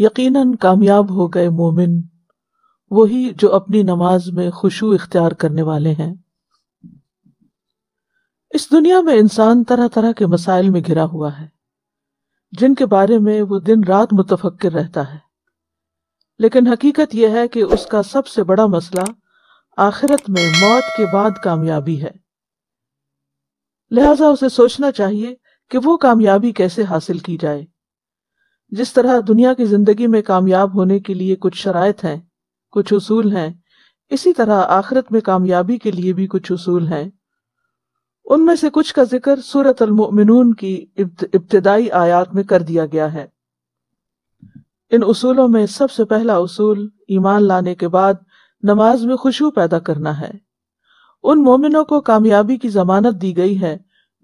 यकीनन कामयाब हो गए मोमिन वही जो अपनी नमाज में खुशु इख्तियार करने वाले हैं इस दुनिया में इंसान तरह तरह के मसाइल में घिरा हुआ है जिनके बारे में वो दिन रात मुतफक्र रहता है लेकिन हकीकत यह है कि उसका सबसे बड़ा मसला आखिरत में मौत के बाद कामयाबी है लिहाजा उसे सोचना चाहिए कि वो कामयाबी कैसे हासिल की जाए जिस तरह दुनिया की जिंदगी में कामयाब होने के लिए कुछ शराय हैं कुछ उसूल हैं इसी तरह आखिरत में कामयाबी के लिए भी कुछ उसूल हैं उनमें से कुछ का जिक्र सूरत की इब्तदाई आयात में कर दिया गया है इन उसूलों में सबसे पहला उसूल ईमान लाने के बाद नमाज में खुशबू पैदा करना है उन मोमिनों को कामयाबी की जमानत दी गई है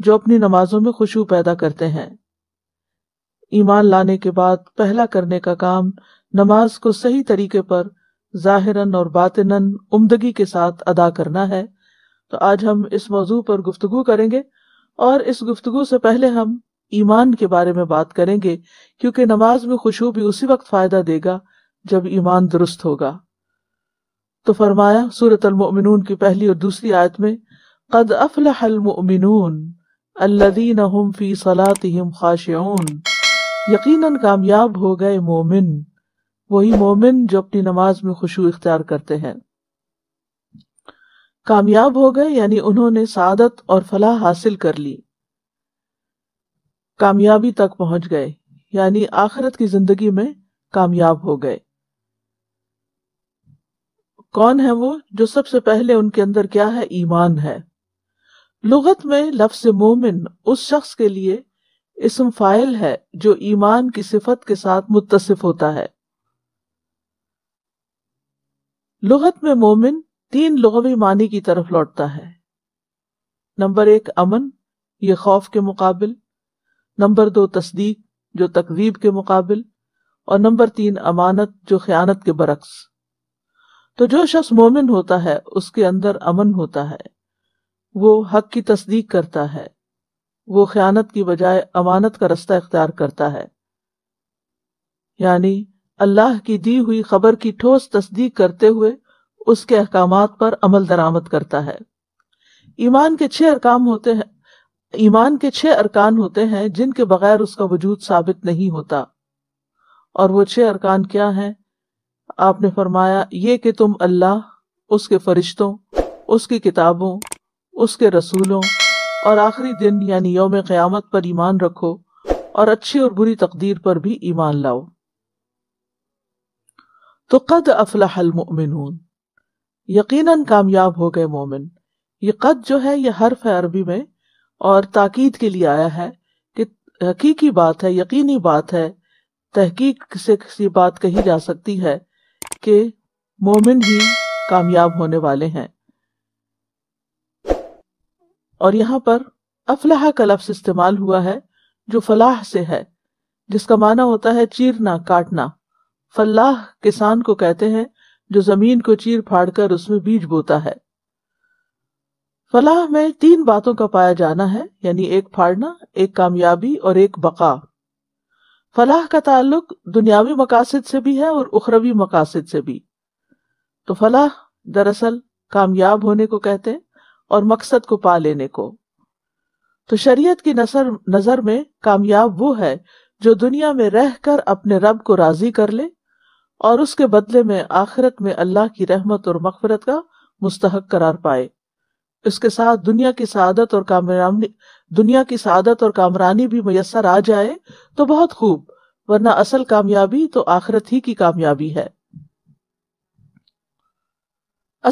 जो अपनी नमाजों में खुशबू पैदा करते हैं ईमान लाने के बाद पहला करने का काम नमाज को सही तरीके पर जाहिरन और बातिनन उम्दगी के साथ अदा करना है तो आज हम इस मौजू पर गुफ्तगु करेंगे और इस गुफ्तगु से पहले हम ईमान के बारे में बात करेंगे क्योंकि नमाज में खुशबू भी उसी वक्त फायदा देगा जब ईमान दुरुस्त होगा तो फरमाया सूरत अलमोमिन की पहली और दूसरी आयत में कद अफलहल मोमिन अल्लादीन हम फी सलातिम खाशन यकीनन कामयाब हो गए मोमिन वही मोमिन जो अपनी नमाज में खुशू इख्तियार करते हैं कामयाब हो गए यानी उन्होंने सादत और फलाह हासिल कर ली कामयाबी तक पहुंच गए यानी आखिरत की जिंदगी में कामयाब हो गए कौन है वो जो सबसे पहले उनके अंदर क्या है ईमान है लुगत में लफ्ज मोमिन उस शख्स के लिए इसम फाइल है जो ईमान की सिफत के साथ मुतसिफ होता है लुहत में मोमिन तीन लगवी मानी की तरफ लौटता है नंबर एक अमन ये खौफ के मुकाबल नंबर दो तस्दीक जो तकवीब के मुकाबल और नंबर तीन अमानत जो खयानत के बरक्स तो जो शख्स मोमिन होता है उसके अंदर अमन होता है वो हक की तस्दीक करता है वो ख्यानत की बजाय अमानत का रास्ता इख्तियार करता है यानी अल्लाह की दी हुई खबर की ठोस तस्दीक करते हुए उसके अहकाम पर अमल दरामद करता है ईमान के छह अरकाम होते हैं ईमान के छह अरकान होते हैं जिनके बगैर उसका वजूद साबित नहीं होता और वो छह अरकान क्या हैं आपने फरमाया ये कि तुम अल्लाह उसके फरिश्तों उसकी किताबों उसके रसूलों और आखिरी दिन यानी योम क्यामत पर ईमान रखो और अच्छी और बुरी तकदीर पर भी ईमान लाओ तो कद अफलाहल मोमिन यकीनन कामयाब हो गए मोमिन ये कद जो है ये हर्फ है अरबी में और ताकीद के लिए आया है कि हकीकी बात है यकीनी बात है तहकीक से किसी बात कही जा सकती है कि मोमिन ही कामयाब होने वाले हैं और यहाँ पर अफलाह का लफ्स इस्तेमाल हुआ है जो फलाह से है जिसका माना होता है चीरना काटना फलाह किसान को कहते हैं जो जमीन को चीर फाड़ कर उसमें बीज बोता है फलाह में तीन बातों का पाया जाना है यानी एक फाड़ना एक कामयाबी और एक बका फलाह का ताल्लुक दुनियावी मकासद से भी है और उखरवी मकासद से भी तो फलाह दरअसल कामयाब होने को कहते हैं और मकसद को पा लेने को तो शरीयत की नसर नजर में कामयाब वो है जो दुनिया में रहकर अपने रब को राजी कर ले और उसके बदले में आखिरत में अल्लाह की रहमत और मकफरत का मुस्तहक करार पाए इसके साथ दुनिया की सआदत और कामरानी दुनिया की सआदत और कामरानी भी मैसर आ जाए तो बहुत खूब वरना असल कामयाबी तो आखिरत ही की कामयाबी है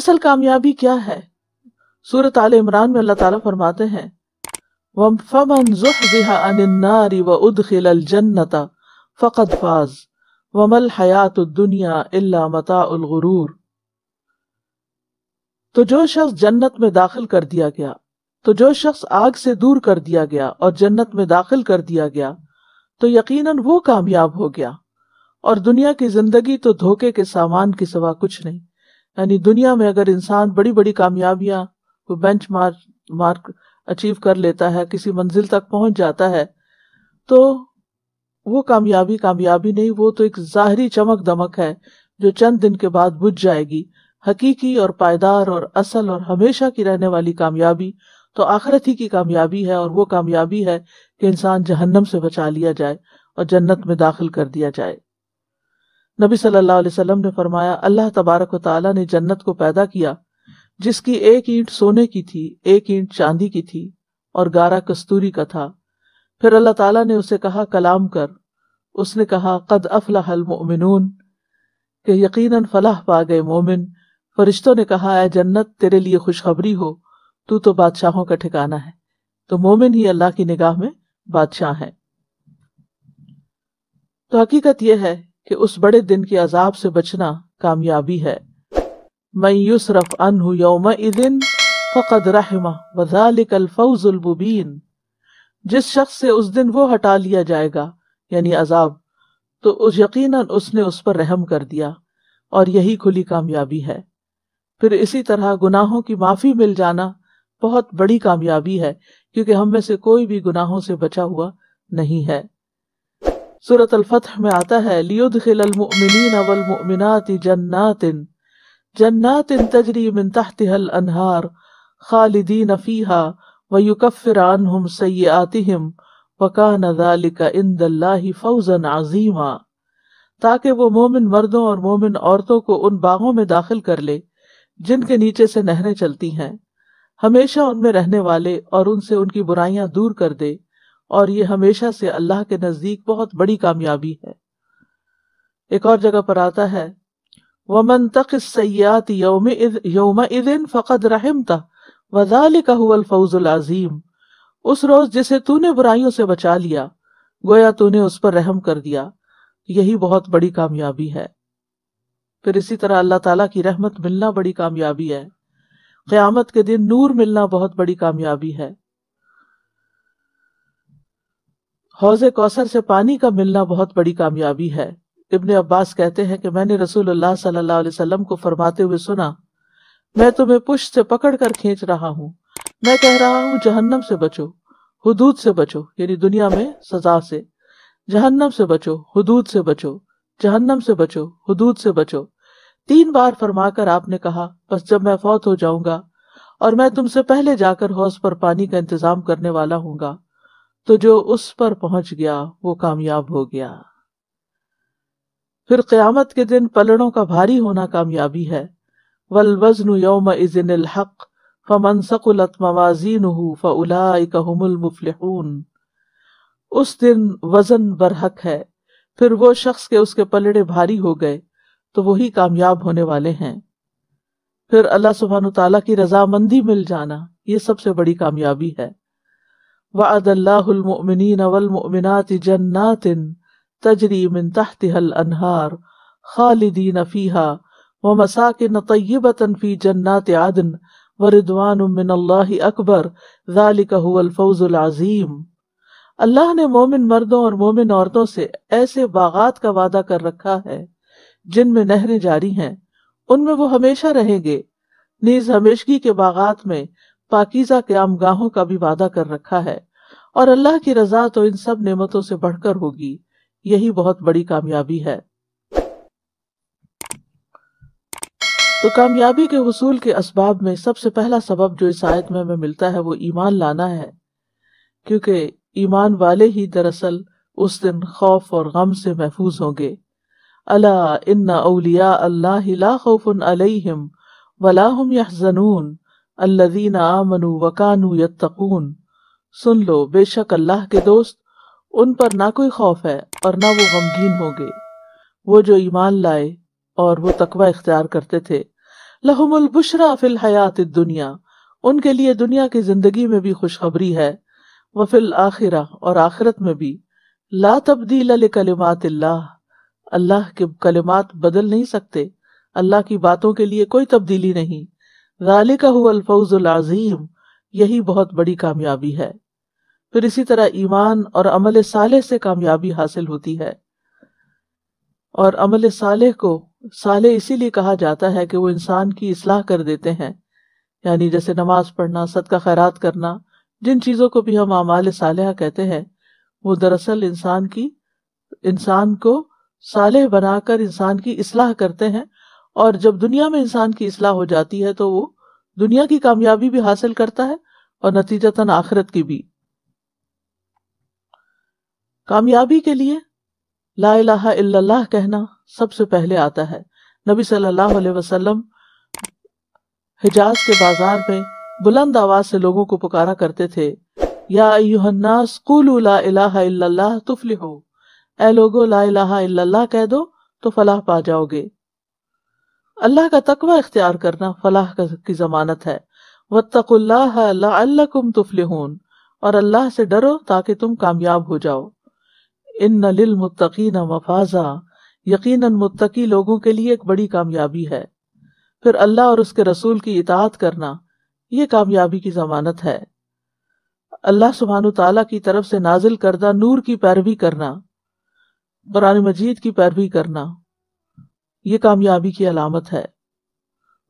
असल कामयाबी क्या है सूरत आल इमरान में अल्लाह ताला फरमाते हैं फमन जुहजिहा अनिन नारी व उदखिल अल जन्नता फकद फाज वमल हयात दुनिया इल्ला मताउल गुरूर तो जो शख्स जन्नत में दाखिल कर दिया गया तो जो शख्स आग से दूर कर दिया गया और जन्नत में दाखिल कर दिया गया तो यकीनन वो कामयाब हो गया और दुनिया की जिंदगी तो धोखे के सामान के सिवा कुछ नहीं यानी दुनिया में अगर इंसान बड़ी बड़ी कामयाबियां कोई बेंच मार्क मार्क अचीव कर लेता है किसी मंजिल तक पहुंच जाता है तो वो कामयाबी कामयाबी नहीं वो तो एक जाहरी चमक दमक है जो चंद दिन के बाद बुझ जाएगी हकीकी और पायदार और असल और हमेशा की रहने वाली कामयाबी तो आखिरत ही की कामयाबी है और वो कामयाबी है कि इंसान जहन्नम से बचा लिया जाए और जन्नत में दाखिल कर दिया जाए नबी सल्लल्लाहु अलैहि वसल्लम ने फरमाया अल्लाह तबारक ताला ने जन्नत को पैदा किया जिसकी एक ईंट सोने की थी एक ईंट चांदी की थी और गारा कस्तूरी का था फिर अल्लाह ताला ने उसे कहा कलाम कर उसने कहा कद अफलाह मोमिनून के यकीनन फलाह पा गए मोमिन फरिश्तों ने कहा है जन्नत तेरे लिए खुशखबरी हो तू तो बादशाहों का ठिकाना है तो मोमिन ही अल्लाह की निगाह में बादशाह है तो हकीकत यह है कि उस बड़े दिन के अजाब से बचना कामयाबी है मैं युसरफ अनहु यौम इदिन फ़कद रहमा वजालिकल फौजुलमुबीन जिस शख्स से उस दिन वो हटा लिया जाएगा यानी अजाब तो उस यकीन उसने उस पर रहम कर दिया और यही खुली कामयाबी है फिर इसी तरह गुनाहों की माफी मिल जाना बहुत बड़ी कामयाबी है क्योंकि हम में से कोई भी गुनाहों से बचा हुआ नहीं है सूरत अलफतह में आता है लियुद खिलमिन अवल मुमिनात जन्नातिन जन्नात तजरी मिन तहतहल अनहार खालिदीन फीहा व युकफ़िरान हम सयातिम वकान दालिका इन दल्लाही फौजन अजीमा ताकि वो मोमिन मर्दों और मोमिन औरतों को उन बागों में दाखिल कर ले जिनके नीचे से नहरें चलती हैं हमेशा उनमें रहने वाले और उनसे उनकी बुराइयां दूर कर दे और ये हमेशा से अल्लाह के नजदीक बहुत बड़ी कामयाबी है एक और जगह पर आता है वमन तक सयात यौम इदिन फ़कद रहमता वजाल हुवल अजीम उस रोज जिसे तूने बुराइयों से बचा लिया गोया तूने उस पर रहम कर दिया यही बहुत बड़ी कामयाबी है फिर इसी तरह अल्लाह ताला की रहमत मिलना बड़ी कामयाबी है क़यामत के दिन नूर मिलना बहुत बड़ी कामयाबी है हौज कौसर से पानी का मिलना बहुत बड़ी कामयाबी है इबन अब्बास कहते हैं कि मैंने रसूल अल्लाह सल्लाम को फरमाते हुए सुना मैं तुम्हें पुष्ट से पकड़ कर खींच रहा हूँ मैं कह रहा हूँ जहन्नम से बचो हदूद से बचो यानी दुनिया में सजा से जहन्नम से बचो हदूद से बचो जहन्नम से बचो हदूद से बचो तीन बार फरमाकर आपने कहा बस जब मैं फौत हो जाऊंगा और मैं तुमसे पहले जाकर हौस पर पानी का इंतजाम करने वाला हूंगा तो जो उस पर पहुंच गया वो कामयाब हो गया फिर क्यामत के दिन पलड़ों का भारी होना कामयाबी है वल वजन योम इजिन फमन सकुलत मवाजीन मुफलहून उस दिन वजन बरहक है फिर वो शख्स के उसके पलड़े भारी हो गए तो वही कामयाब होने वाले हैं फिर अल्लाह सुबहान तला की रजामंदी मिल जाना ये सबसे बड़ी कामयाबी है वादल्लामिन अवलमिनत जन्नातिन तजरी मिन तहतहल अनहार खालिदीन फीहा व मसाकिन तय्यबतन फी जन्नात आदन व रिदवान मिन अल्लाह अकबर ذالक हुवल फौजुल अजीम अल्लाह ने मोमिन मर्दों और मोमिन औरतों से ऐसे बागात का वादा कर रखा है जिनमें नहरें जारी हैं उनमें वो हमेशा रहेंगे नीज हमेशगी के बागात में पाकिजा आमगाहों का भी वादा कर रखा है और अल्लाह की रजा तो इन सब नेमतों से बढ़कर होगी यही बहुत बड़ी कामयाबी है तो कामयाबी के हसूल के इसबाब में सबसे पहला सबब जो इस आयत में हमें मिलता है वो ईमान लाना है क्योंकि ईमान वाले ही दरअसल उस दिन खौफ और गम से महफूज होंगे अला इन्ना अलिया अल्लाह ला खौफुन अलैहिम वला यहजनून अल्लजीना यत्तकून सुन लो बेशक अल्लाह के दोस्त उन पर ना कोई खौफ है और ना वो गमगीन होंगे वो जो ईमान लाए और वो तकवा इख्तियार करते थे लहमुल बुशरा फिल हयात दुनिया उनके लिए दुनिया की जिंदगी में भी खुशखबरी है वह फिल आखिरा और आखिरत में भी ला तब्दील अल कलिमात अल्लाह अल्लाह के कलिमात बदल नहीं सकते अल्लाह की बातों के लिए कोई तब्दीली नहीं गालिका हुआ अल्फौज आजीम यही बहुत बड़ी कामयाबी है फिर इसी तरह ईमान और अमल साले से कामयाबी हासिल होती है और अमल साले को साले इसीलिए कहा जाता है कि वो इंसान की इसलाह कर देते हैं यानी जैसे नमाज पढ़ना सदका खैरात करना जिन चीज़ों को भी हम अमाल सालह कहते हैं वो दरअसल इंसान की इंसान को साले बनाकर इंसान की इसलाह करते हैं और जब दुनिया में इंसान की इसलाह हो जाती है तो वो दुनिया की कामयाबी भी हासिल करता है और नतीजतन आखिरत की भी कामयाबी के लिए ला इलाहा इल्लल्लाह कहना सबसे पहले आता है नबी सल्लल्लाहु अलैहि वसल्लम हिजाज के बाजार में बुलंद आवाज से लोगों को पुकारा करते थे या युहन्नास कुलू ला इलाहा इल्लल्लाह तुफलिहु ए लोगो ला इलाहा इल्लल्लाह कह दो तो फलाह पा जाओगे अल्लाह का तकवा इख्तियार करना फलाह की जमानत है वत्तकुल्लाह तुफलिहून और अल्लाह से डरो ताकि तुम कामयाब हो जाओ इन लिलमुत्तकीन मफाजा यकीन मुत्तकी लोगों के लिए एक बड़ी कामयाबी है फिर अल्लाह और उसके रसूल की इतात करना ये कामयाबी की जमानत है अल्लाह सुबहान तला की तरफ से नाजिल करदा नूर की पैरवी करना कुरान मजीद की पैरवी करना ये कामयाबी की अलामत है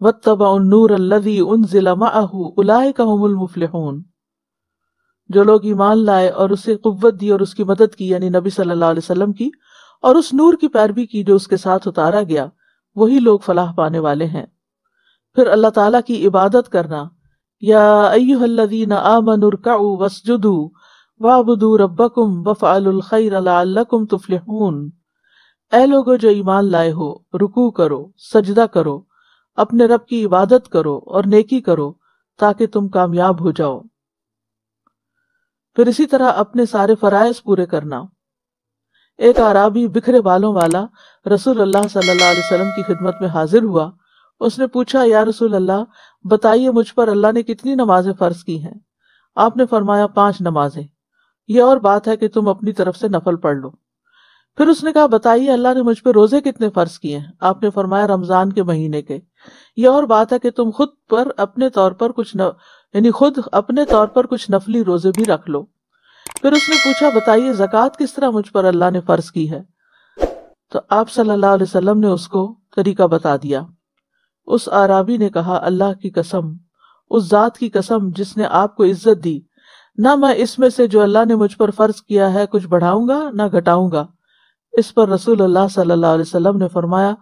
वत्तबा नूर अल्लदी उन जिला उलाय का मुफलहून जो लोग ईमान लाए और उसे कुव्वत दी और उसकी मदद की यानी नबी सल्लल्लाहु अलैहि वसल्लम की और उस नूर की पैरवी की जो उसके साथ उतारा गया वही लोग फलाह पाने वाले हैं फिर अल्लाह ताला की इबादत करना या अयुहल्लदीन वस्जुदू रब्बकुम वफअलुल खैर लअल्लकुम लोगो जो ईमान लाए हो रुकू करो सजदा करो अपने रब की इबादत करो और नेकी करो ताकि तुम कामयाब हो जाओ फिर इसी तरह अपने सारे फरायज पूरे करना एक आराबी बिखरे बालों वाला रसूल अल्लाह सल्लल्लाहु अलैहि वसल्लम की खिदमत में हाजिर हुआ उसने पूछा या रसूल अल्लाह बताइए मुझ पर अल्लाह ने कितनी नमाजें फर्ज की हैं आपने फरमाया पांच नमाजें यह और बात है कि तुम अपनी तरफ से नफल पढ़ लो फिर उसने कहा बताइए अल्लाह ने मुझ पर रोजे कितने फर्ज किए हैं आपने फरमाया रमजान के महीने के यह और बात है कि तुम खुद पर अपने तौर पर कुछ न, यानी खुद अपने तौर पर कुछ नफली रोजे भी रख लो फिर उसने पूछा बताइए जक़ात किस तरह मुझ पर अल्लाह ने फर्ज की है तो आप सल्लल्लाहु अलैहि वसल्लम ने उसको तरीका बता दिया उस आराबी ने कहा अल्लाह की कसम उस जात की कसम जिसने आपको इज्जत दी ना मैं इसमें से जो अल्लाह ने मुझ पर फर्ज किया है कुछ बढ़ाऊंगा ना घटाऊंगा इस पर रसूल अल्लाह सल्लल्लाहु अलैहि वसल्लम ने फरमाया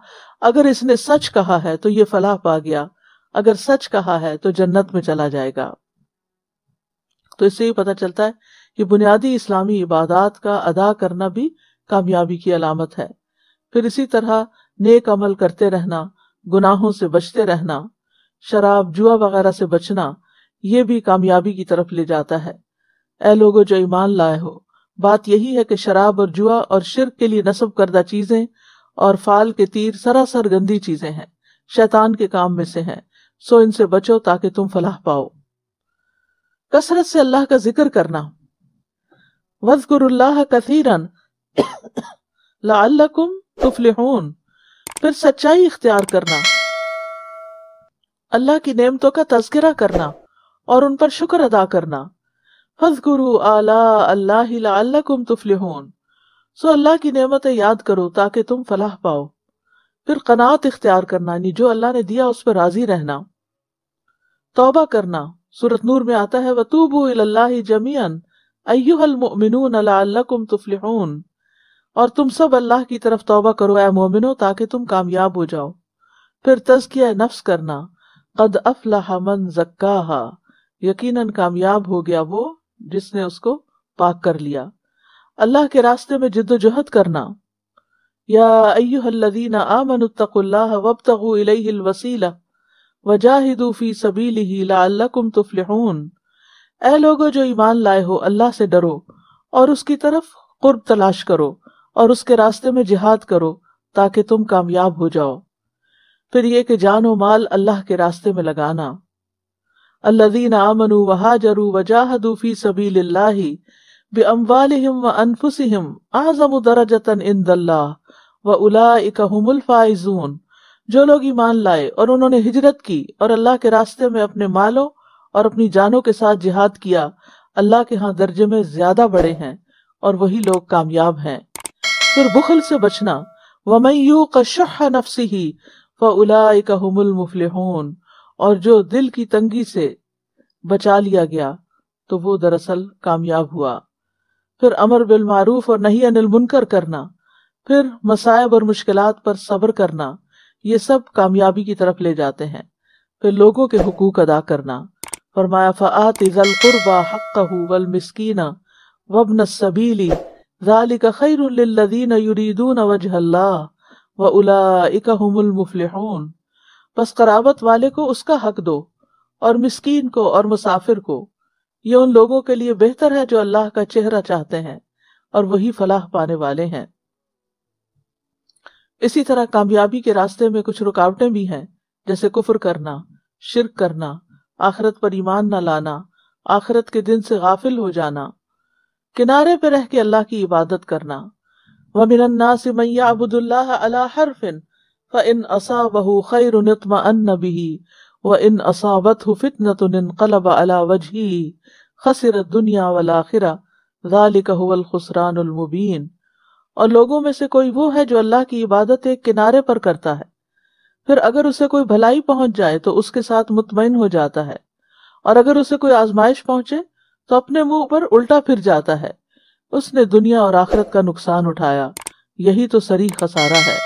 अगर इसने सच कहा है तो ये फलाह पा गया अगर सच कहा है तो जन्नत में चला जाएगा तो इससे ही पता चलता है कि बुनियादी इस्लामी इबादत का अदा करना भी कामयाबी की अलामत है फिर इसी तरह नेक अमल करते रहना गुनाहों से बचते रहना शराब जुआ वगैरह से बचना ये भी कामयाबी की तरफ ले जाता है ऐ लोगो जो ईमान लाए हो बात यही है कि शराब और जुआ और शिरक के लिए नस्ब करदा चीजें और फाल के तीर सरासर गंदी चीजें हैं शैतान के काम में से हैं सो इनसे बचो ताकि तुम फलाह पाओ कसरत से अल्लाह का जिक्र करना वजगुरुल्लाह कथीरन लाकुम तुफलिहून फिर सच्चाई इख्तियार करना अल्लाह की नेमतों का तस्करा करना और उन पर शुक्र अदा करना हजगुरु आला अल्लाह लाकुम तुफलिहून सो अल्लाह की नेमतें याद करो ताकि तुम फलाह पाओ फिर कनात इख्तियार करना यानी जो अल्लाह ने दिया उस पर राजी रहना तौबा करना सूरत नूर में आता है वतूबू इल्लाह जमीयन अयुहल मोमिनून अल्लाकुम तुफलिहून और तुम सब अल्लाह की तरफ तौबा करो ए मोमिनो ताकि तुम कामयाब हो जाओ फिर तजकिया नफ्स करना कद अफलाह मन जक्काहा यकीनन कामयाब हो गया वो जिसने उसको पाक कर लिया अल्लाह के रास्ते में जिद्दोजहद करना या अयुहल्लदीना आमनुत्तकुल्लाह वबतगु इलैहिल वसीला वजाहिदूफी सबीली ए लोगो जो ईमान लाए हो अल्लाह से डरो और उसकी तरफ कुर्ब तलाश करो और उसके रास्ते में जिहाद करो ताकि तुम कामयाब हो जाओ फिर ये कि जानो माल अल्लाह के रास्ते में लगाना अल्लादीन आमनु वहाजरू वजाहदूफी व अनफुसहिम आजम दरजतन इन दल्ला व जो लोग ईमान लाए और उन्होंने हिजरत की और अल्लाह के रास्ते में अपने मालों और अपनी जानों के साथ जिहाद किया अल्लाह के यहाँ दर्जे में ज्यादा बड़े हैं और वही लोग कामयाब हैं फिर बुखल से बचना वमयू कश नफसी ही फलामुल मुफलहून और जो दिल की तंगी से बचा लिया गया तो वो दरअसल कामयाब हुआ फिर अमर बिल मारूफ और नहीं अनिल मुनकर करना फिर मसायब और मुश्किलात पर सब्र करना ये सब कामयाबी की तरफ ले जाते हैं फिर लोगों के हकूक अदा करना फरमाया फ़ात ज़लकुरबा हक़ वल वबन सबीली وجه الله واولئك هم المفلحون بس बस والے वाले को उसका हक दो और मिसकीन को और मुसाफिर को ये उन लोगों के लिए बेहतर है जो अल्लाह का चेहरा चाहते हैं और वही फलाह पाने वाले ہیں इसी तरह कामयाबी के रास्ते में कुछ रुकावटें भी हैं जैसे कुफर करना शिरक करना आखरत पर ईमान न लाना आखरत के दिन से गाफिल हो जाना किनारे पर रह के अल्लाह की इबादत करना व इन कलब वजही खसरत दुनिया और लोगों में से कोई वो है जो अल्लाह की इबादत एक किनारे पर करता है फिर अगर उसे कोई भलाई पहुंच जाए तो उसके साथ मुतमिन हो जाता है और अगर उसे कोई आजमाइश पहुंचे तो अपने मुंह पर उल्टा फिर जाता है उसने दुनिया और आखिरत का नुकसान उठाया यही तो सरी खसारा है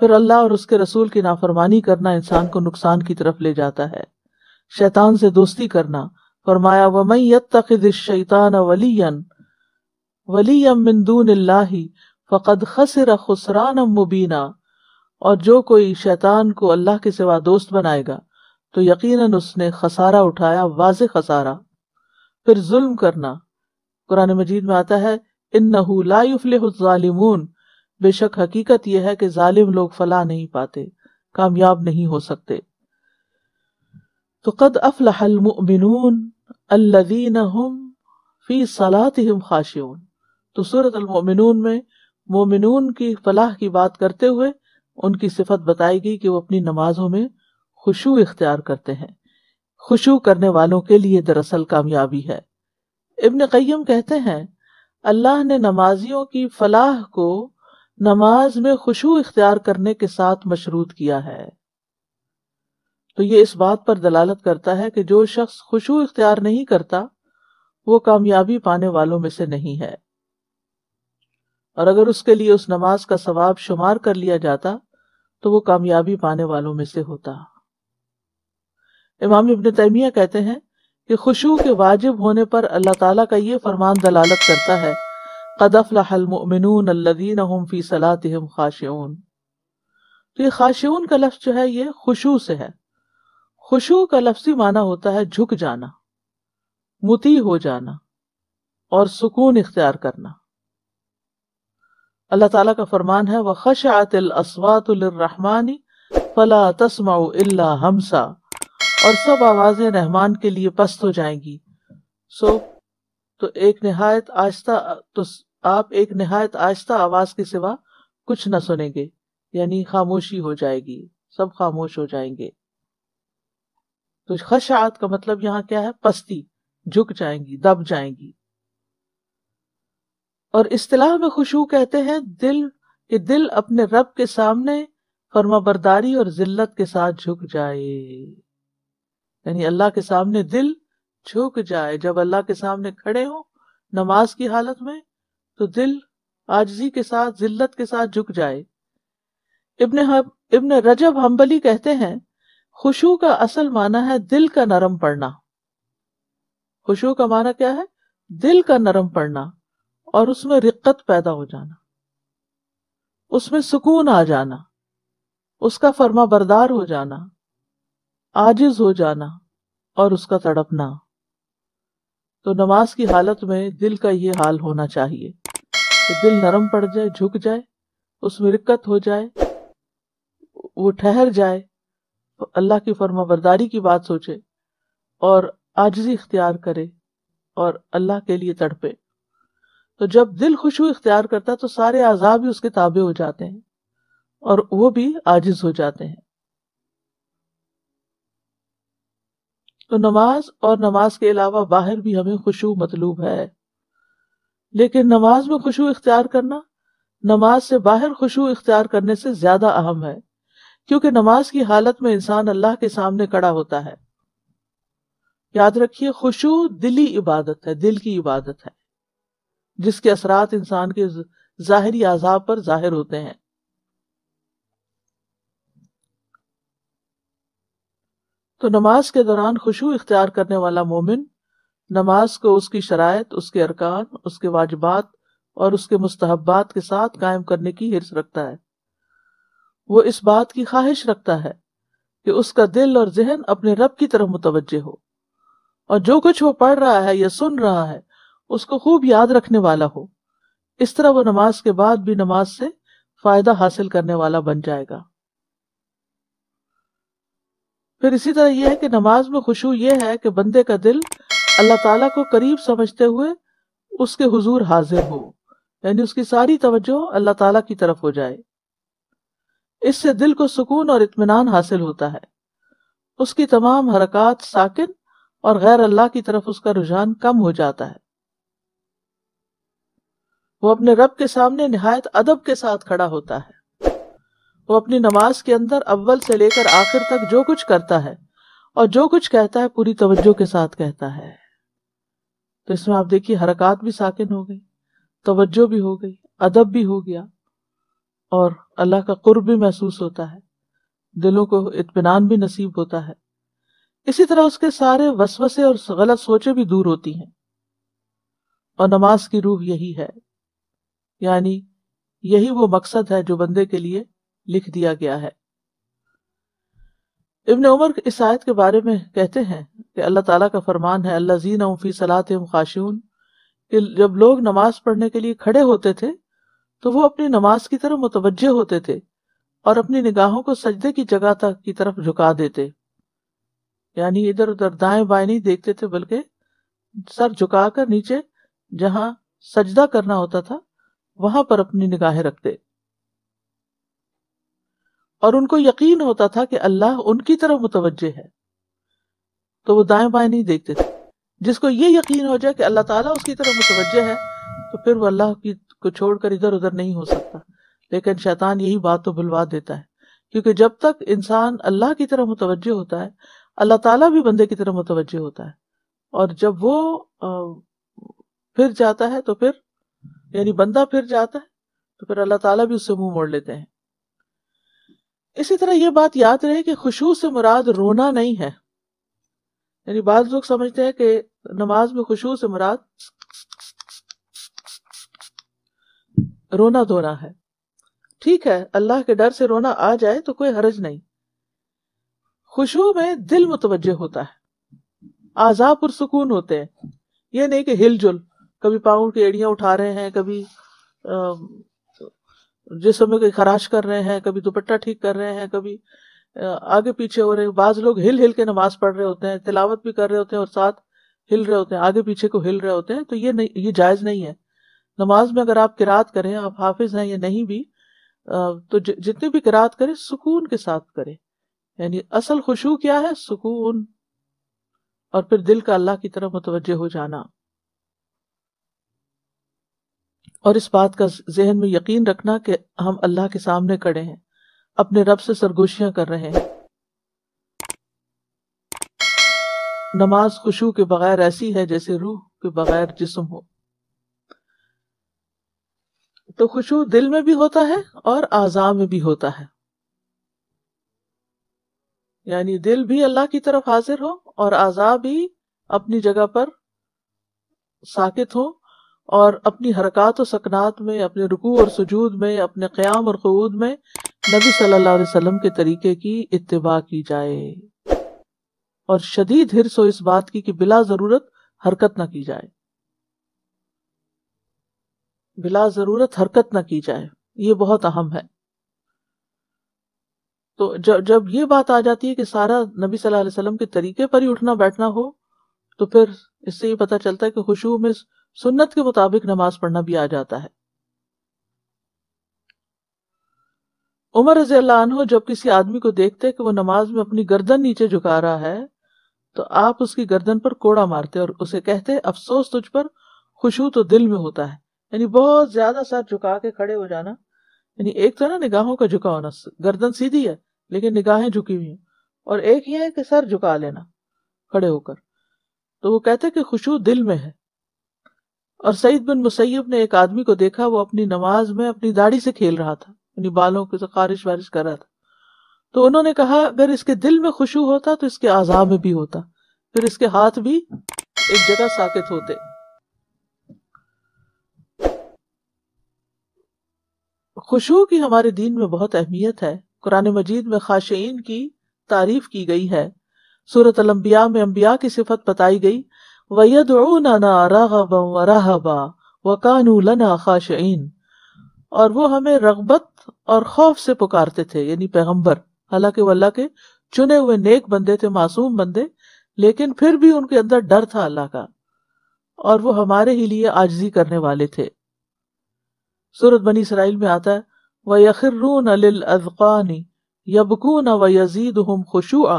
फिर अल्लाह और उसके रसूल की नाफरमानी करना इंसान को नुकसान की तरफ ले जाता है शैतान से दोस्ती करना फरमाया वमैत तखिद शैतान वलीयन वली अमिंदून फ़कद खसर खुसरान मुबीना और जो कोई शैतान को अल्लाह के सिवा दोस्त बनाएगा तो यकीनन उसने खसारा उठाया वाज खसारा फिर जुल्म करना कुरान मजीद में आता है इन नहुलाफलिमून बेशक हकीकत यह है कि जालिम लोग फला नहीं पाते कामयाब नहीं हो सकते तो कद अफलमिन अल्लदीन हम फी सलात हम तो सूरत अलमोमिनून में मोमिनून की फलाह की बात करते हुए उनकी सिफत बताई गई कि वो अपनी नमाजों में खुशू इख्तियार करते हैं खुशू करने वालों के लिए दरअसल कामयाबी है इबन कईम कहते हैं अल्लाह ने नमाजियों की फलाह को नमाज में खुशू इख्तियार करने के साथ मशरूत किया है तो ये इस बात पर दलालत करता है कि जो शख्स खुशू इख्तियार नहीं करता वो कामयाबी पाने वालों में से नहीं है और अगर उसके लिए उस नमाज का सवाब शुमार कर लिया जाता तो वो कामयाबी पाने वालों में से होता इमाम इबन तैमिया कहते हैं कि खुशू के वाजिब होने पर अल्लाह ताला का ये फरमान दलालत करता है कदफ़लामिन फ़ी सलातम खाशन तो ये खाशन का लफ्ज़ जो है ये खुशू से है खुशू का लफ्ज़ी माना होता है झुक जाना मुती हो जाना और सुकून इख्तियार करना अल्लाह ताला का फरमान है वह खशातरहमानी फला तस्मा इल्ला हमसा और सब आवाज़ें रहमान के लिए पस्त हो जाएंगी सो तो एक नहायत आहिस्ता तो आप एक नहायत आहिस्ता आवाज़ के सिवा कुछ न सुनेंगे यानी खामोशी हो जाएगी सब खामोश हो जाएंगे तो खशात का मतलब यहाँ क्या है पस्ती झुक जाएंगी दब जाएंगी और इस्तेलाह में खुशू कहते हैं दिल कि दिल अपने रब के सामने फर्माबरदारी और जिल्लत के साथ झुक जाए यानी अल्लाह के सामने दिल झुक जाए जब अल्लाह के सामने खड़े हो नमाज की हालत में तो दिल आजजी के साथ जिल्लत के साथ झुक जाए इबन हब, रजब हम्बली कहते हैं खुशू का असल माना है दिल का नरम पड़ना खुशू का माना क्या है दिल का नरम पड़ना और उसमें रिक्कत पैदा हो जाना उसमें सुकून आ जाना उसका फर्मा बरदार हो जाना आजिज हो जाना और उसका तड़पना तो नमाज की हालत में दिल का ये हाल होना चाहिए कि दिल नरम पड़ जाए झुक जाए उसमें रिक्कत हो जाए वो ठहर जाए तो अल्लाह की फर्मा बरदारी की बात सोचे और आजजी इख्तियार करे और अल्लाह के लिए तड़पे तो जब दिल खुशबू इख्तियार करता है तो सारे आजाब भी उसके ताबे हो जाते हैं और वो भी आजिज हो जाते हैं तो नमाज और नमाज के अलावा बाहर भी हमें खुशबू मतलूब है लेकिन नमाज में खुशबू इख्तियार करना नमाज से बाहर खुशबू इख्तियार करने से ज्यादा अहम है क्योंकि नमाज की हालत में इंसान अल्लाह के सामने खड़ा होता है याद रखिए खुशबू दिली इबादत है दिल की इबादत है जिसके असरात इंसान के ज़ाहरी आजाब पर जाहिर होते हैं तो नमाज के दौरान खुशबू इख्तियार करने वाला मोमिन नमाज को उसकी शराय उसके अरकान उसके वाजबात और उसके मुस्तहबात के साथ कायम करने की हिरस रखता है वो इस बात की ख्वाहिश रखता है कि उसका दिल और जहन अपने रब की तरफ मुतवजह हो और जो कुछ वो पढ़ रहा है या सुन रहा है उसको खूब याद रखने वाला हो इस तरह वो नमाज के बाद भी नमाज से फायदा हासिल करने वाला बन जाएगा फिर इसी तरह यह है कि नमाज में खुशबू यह है कि बंदे का दिल अल्लाह ताला को करीब समझते हुए उसके हुजूर हाजिर हो यानी उसकी सारी तवज्जो अल्लाह ताला की तरफ हो जाए इससे दिल को सुकून और इत्मीनान हासिल होता है उसकी तमाम हरकत साकिन और गैर अल्लाह की तरफ उसका रुझान कम हो जाता है वो अपने रब के सामने नहायत अदब के साथ खड़ा होता है वो अपनी नमाज के अंदर अव्वल से लेकर आखिर तक जो कुछ करता है और जो कुछ कहता है पूरी तवज्जो के साथ कहता है तो इसमें आप देखिए हरकत भी साकिन हो गई तवज्जो भी हो गई अदब भी हो गया और अल्लाह का कुर्ब भी महसूस होता है दिलों को इतमान भी नसीब होता है इसी तरह उसके सारे वसवसे और गलत सोचे भी दूर होती हैं और नमाज की रूह यही है यानी यही वो मकसद है जो बंदे के लिए लिख दिया गया है इबन उमर इस आयत के बारे में कहते हैं कि अल्लाह ताला का फरमान है अल्लाह जीन फी सलात खाशून कि जब लोग नमाज पढ़ने के लिए खड़े होते थे तो वो अपनी नमाज की तरफ मुतवजे होते थे और अपनी निगाहों को सजदे की जगह तक की तरफ झुका देते यानी इधर उधर दाएं बाएं नहीं देखते थे बल्कि सर झुकाकर नीचे जहां सजदा करना होता था वहां पर अपनी निगाहें रखते और उनको यकीन होता था कि अल्लाह उनकी तरफ मुतवजह है तो वो दाएं बाएं नहीं देखते थे जिसको ये यकीन हो जाए कि अल्लाह ताला उसकी तरफ मुतवजह है तो फिर वो अल्लाह की को छोड़कर इधर उधर नहीं हो सकता लेकिन शैतान यही बात तो भुलवा देता है क्योंकि जब तक इंसान अल्लाह की तरफ मुतवजह होता है अल्लाह ताला भी बंदे की तरफ मुतवजह होता है और जब वो आ, फिर जाता है तो फिर यानी बंदा फिर जाता है तो फिर अल्लाह ताला भी उससे मुंह मोड़ लेते हैं इसी तरह ये बात याद रहे कि खुशू से मुराद रोना नहीं है यानी बाद लोग समझते हैं कि नमाज में खुशू से मुराद रोना धोना है ठीक है अल्लाह के डर से रोना आ जाए तो कोई हरज नहीं खुशबू में दिल मुतवजह होता है आजाब और सुकून होते हैं ये नहीं कि हिलजुल कभी पाँव की एड़िया उठा रहे हैं कभी जिसमें कोई खराश कर रहे हैं कभी दुपट्टा ठीक कर रहे हैं कभी आगे पीछे हो रहे हैं बाज लोग हिल हिल के नमाज पढ़ रहे होते हैं तिलावत भी कर रहे होते हैं और साथ हिल रहे होते हैं आगे पीछे को हिल रहे होते हैं तो ये नहीं ये जायज़ नहीं है नमाज में अगर आप किरात करें आप हाफिज हैं या नहीं भी तो ज, जितने भी किरात करें सुकून के साथ करें यानी असल खुशबू क्या है सुकून और फिर दिल का अल्लाह की तरफ मुतवजह हो जाना और इस बात का जहन में यकीन रखना कि हम अल्लाह के सामने खड़े हैं अपने रब से सरगोशियां कर रहे हैं नमाज खुशू के बगैर ऐसी है जैसे रूह के बगैर जिस्म हो तो खुशू दिल में भी होता है और आजा में भी होता है यानी दिल भी अल्लाह की तरफ हाजिर हो और आजा भी अपनी जगह पर साकित हो और अपनी हरकत और सकनात में अपने रुकू और सजूद में अपने क़्याम और क़ूद में नबी सल्लल्लाहु अलैहि वसल्लम के तरीके की इतबा की जाए और शदीद हिरस हो इस बात की कि बिला ज़रूरत हरकत ना की जाए बिला ज़रूरत हरकत ना की जाए ये बहुत अहम है तो जब जब ये बात आ जाती है कि सारा नबी सल्लल्लाहु अलैहि वसल्लम के तरीके पर ही उठना बैठना हो तो फिर इससे ये पता चलता है कि खुशू में सुन्नत के मुताबिक नमाज पढ़ना भी आ जाता है उमर रजी अल्लाह जब किसी आदमी को देखते कि वो नमाज में अपनी गर्दन नीचे झुका रहा है तो आप उसकी गर्दन पर कोड़ा मारते और उसे कहते अफसोस तुझ पर खुशबू तो दिल में होता है यानी बहुत ज्यादा सर झुका के खड़े हो जाना यानी एक तो ना निगाहों का झुका होना गर्दन सीधी है लेकिन निगाहें झुकी हुई हैं और एक ही है कि सर झुका लेना खड़े होकर तो वो कहते कि खुशबू दिल में है और सईद बिन मुसैब ने एक आदमी को देखा वो अपनी नमाज में अपनी दाढ़ी से खेल रहा था अपनी बालों की खारिश वारिश कर रहा था तो उन्होंने कहा अगर इसके दिल में खुशू होता तो इसके आजा में भी होता फिर इसके हाथ भी एक जगह साकित होते खुशू की हमारे दीन में बहुत अहमियत है कुरान मजीद में खाशीन की तारीफ की गई है सूरत अलम्बिया में अम्बिया की सिफत बताई गई व और वो हमें रगबत और खौफ से पुकारते थे यानी पैगम्बर हालांकि अल्लाह के चुने हुए नेक बंदे थे मासूम बंदे लेकिन फिर भी उनके अंदर डर था अल्लाह का और वो हमारे ही लिए आजजी करने वाले थे सूरत बनी इसराइल में आता है व यखिरून अजकानी यबकून व यजीद हम खुशुआ